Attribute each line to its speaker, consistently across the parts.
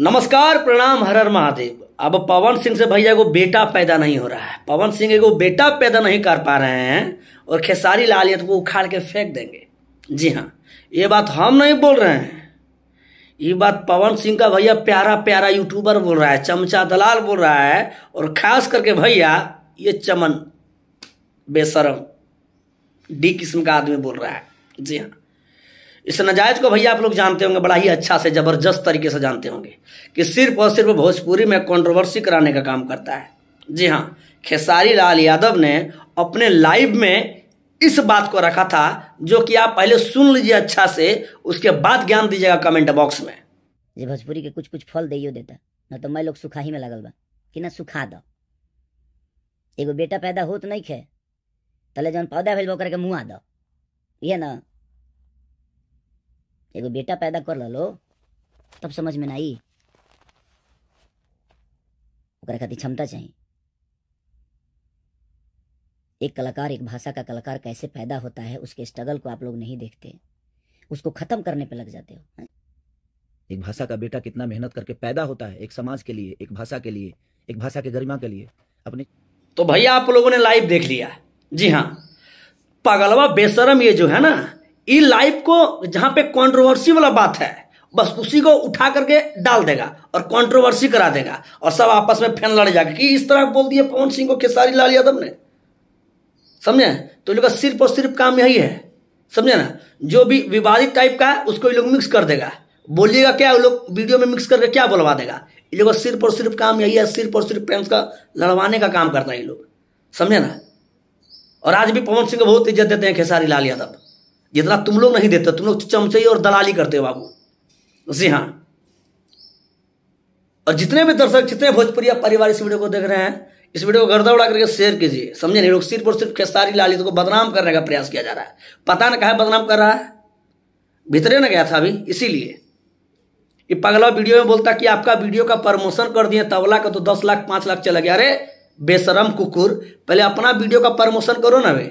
Speaker 1: नमस्कार प्रणाम हर हर महादेव अब पवन सिंह से भैया को बेटा पैदा नहीं हो रहा है पवन सिंह एगो बेटा पैदा नहीं कर पा रहे हैं और खेसारी लाल यादव को तो उखाड़ के फेंक देंगे जी हाँ ये बात हम नहीं बोल रहे हैं ये बात पवन सिंह का भैया प्यारा प्यारा यूट्यूबर बोल रहा है चमचा दलाल बोल रहा है और खास करके भैया ये चमन बेसरम डी किस्म का आदमी बोल रहा है जी हाँ इस नजायज को भैया आप लोग जानते होंगे बड़ा ही अच्छा से ज़बरदस्त तरीके से जानते होंगे कि सिर्फ और सिर्फ भोजपुरी में कंट्रोवर्सी कराने का काम करता है जी हाँ खेसारी लाल यादव ने अपने लाइव में इस बात को रखा था जो कि आप पहले सुन लीजिए अच्छा से उसके बाद ज्ञान दीजिएगा कमेंट बॉक्स में
Speaker 2: जी भोजपुरी के कुछ कुछ फल दे देता न तो मैं लोग सुखा ही में लगल बा कि ना सुखा दो एगो बेटा पैदा हो तो नहीं खे तले जो पौधा भेल बोकर के मुआ दो ये ना एगो बेटा पैदा कर लो तब समझ में ना आई खातिर क्षमता चाहिए एक कलाकार एक भाषा का कलाकार कैसे पैदा होता है उसके स्ट्रगल को आप लोग नहीं देखते उसको खत्म करने पे लग जाते हो है?
Speaker 1: एक भाषा का बेटा कितना मेहनत करके पैदा होता है एक समाज के लिए एक भाषा के लिए एक भाषा के गरिमा के लिए अपने तो भैया आप लोगों ने लाइव देख लिया जी हाँ पागलवा बेसरम ये जो है ना ई लाइफ को जहां पे कंट्रोवर्सी वाला बात है बस उसी को उठा करके डाल देगा और कंट्रोवर्सी करा देगा और सब आपस में फैन लड़ जाएगा कि इस तरह बोल दिया पवन सिंह को खेसारी लाल यादव ने समझे तो लोग सिर्फ और सिर्फ काम यही है समझे ना जो भी विवादित टाइप का है उसको ये लोग मिक्स कर देगा बोलिएगा क्या लोग वीडियो में मिक्स करके क्या बोलवा देगा ये लोग सिर्फ और सिर्फ काम यही है सिर्फ और सिर्फ फैंस का लड़वाने का काम करता है ये लोग समझे ना और आज भी पवन सिंह को बहुत इज्जत देते हैं खेसारी लाल यादव जितना तुम लोग नहीं देते तुम लोग चमचई और दलाली करते हो बाबू जी हाँ और जितने भी दर्शक जितने भोजपुरी आप इस वीडियो को देख रहे हैं इस वीडियो को गर्दा उड़ा करके शेयर कीजिए समझे नहीं लोग सिर्फ और सिर्फ खेसारी लालित को बदनाम करने का प्रयास किया जा रहा है पता ना कहा बदनाम कर रहा है भीतरे ना गया था अभी इसीलिए ये पगला वीडियो में बोलता कि आपका वीडियो का प्रमोशन कर दिए तबला का तो दस लाख पांच लाख चला गया अरे बेसरम कुकुर पहले अपना वीडियो का प्रमोशन करो ना भाई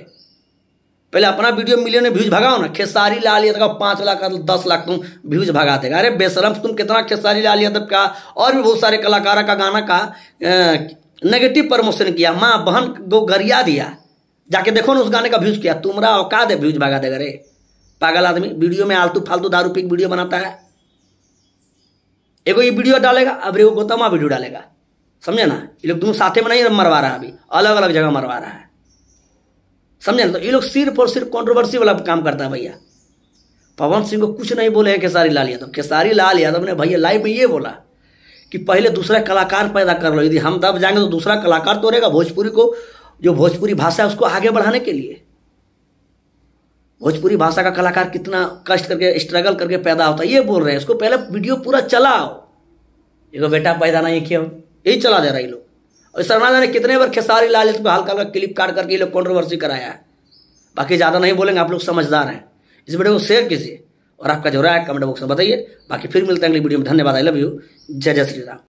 Speaker 1: पहले अपना वीडियो मिलियन व्यूज भगाओ ना खेसारी लाल यादव तो पांच लाख तो दस लाख तुम व्यूज भगा देगा अरे बेसरम तुम कितना खेसारी लाल यादव का और भी बहुत सारे कलाकार का गाना का नेगेटिव प्रमोशन किया माँ बहन को गरिया दिया जाके देखो ना उस गाने का व्यूज किया तुमरा औका दे व्यूज भगा देगा अरे पागल आदमी वीडियो में आलतू फालतू दारू पी वीडियो बनाता है एगो ये वीडियो डालेगा अब एगो गोतमा वीडियो डालेगा समझे ना ये लोग दोनों साथे में नहीं मरवा रहा अभी अलग अलग जगह मरवा रहा है समझे ना तो ये लोग सिर्फ और सिर्फ कॉन्ट्रोवर्सी वाला काम करता है भैया पवन सिंह को कुछ नहीं बोले हैं खेसारी लाल यादव खेसारी लाल यादव ने भैया लाइव में ये बोला कि पहले दूसरा कलाकार पैदा कर लो यदि हम दब जाएंगे तो दूसरा कलाकार तो रहेगा भोजपुरी को जो भोजपुरी भाषा है उसको आगे बढ़ाने के लिए भोजपुरी भाषा का कलाकार कितना कष्ट करके स्ट्रगल करके पैदा होता है ये बोल रहे हैं उसको पहले वीडियो पूरा चलाओ ये बेटा पैदा नहीं किया यही चला दे रहा है लोग और शर्मा ने कितने बार खेसारी लाल इसमें हल्का हल्का क्लिप काट करके ये लोग कॉन्ट्रोवर्सी कराया है बाकी ज़्यादा नहीं बोलेंगे आप लोग समझदार हैं इस वीडियो को शेयर कीजिए और आपका जो राय कमेंट बॉक्स में बताइए बाकी फिर मिलते हैं अगली वीडियो में धन्यवाद आई लव यू जय जय श्री राम